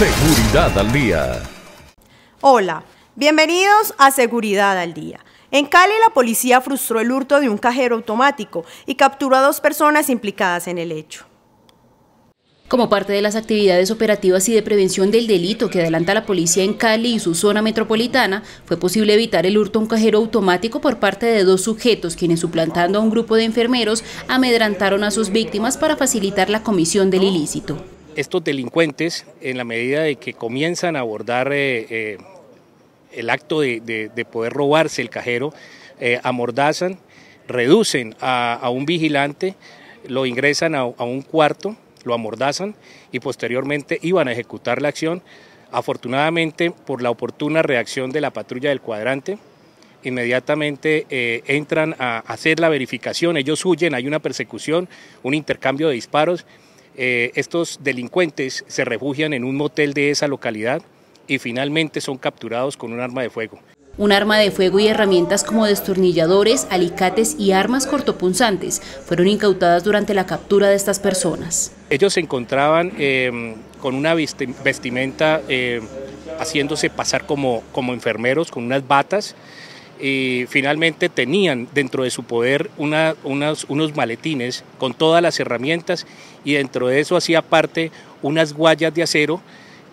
Seguridad al Día. Hola, bienvenidos a Seguridad al Día. En Cali la policía frustró el hurto de un cajero automático y capturó a dos personas implicadas en el hecho. Como parte de las actividades operativas y de prevención del delito que adelanta la policía en Cali y su zona metropolitana, fue posible evitar el hurto a un cajero automático por parte de dos sujetos quienes suplantando a un grupo de enfermeros amedrantaron a sus víctimas para facilitar la comisión del ilícito estos delincuentes, en la medida de que comienzan a abordar eh, eh, el acto de, poder robarse el cajero, eh, amordazan, reducen a, un vigilante, lo ingresan a, un cuarto, lo amordazan y posteriormente iban a ejecutar la acción. Afortunadamente, por la oportuna reacción de la patrulla del cuadrante, inmediatamente entran a hacer la verificación, ellos huyen, hay una persecución, un intercambio de disparos. Eh, estos delincuentes se refugian en un motel de esa localidad y finalmente son capturados con un arma de fuego. Un arma de fuego y herramientas como destornilladores, alicates y armas cortopunzantes fueron incautadas durante la captura de estas personas. Ellos se encontraban eh, con una vestimenta eh, haciéndose pasar como, como enfermeros, con unas batas y finalmente tenían dentro de su poder unos maletines con todas las herramientas y dentro de eso hacía parte unas guayas de acero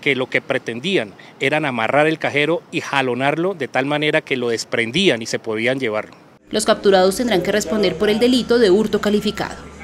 que lo que pretendían eran amarrar el cajero y jalonarlo de tal manera que lo desprendían y se podían llevar. Los capturados tendrán que responder por el delito de hurto calificado.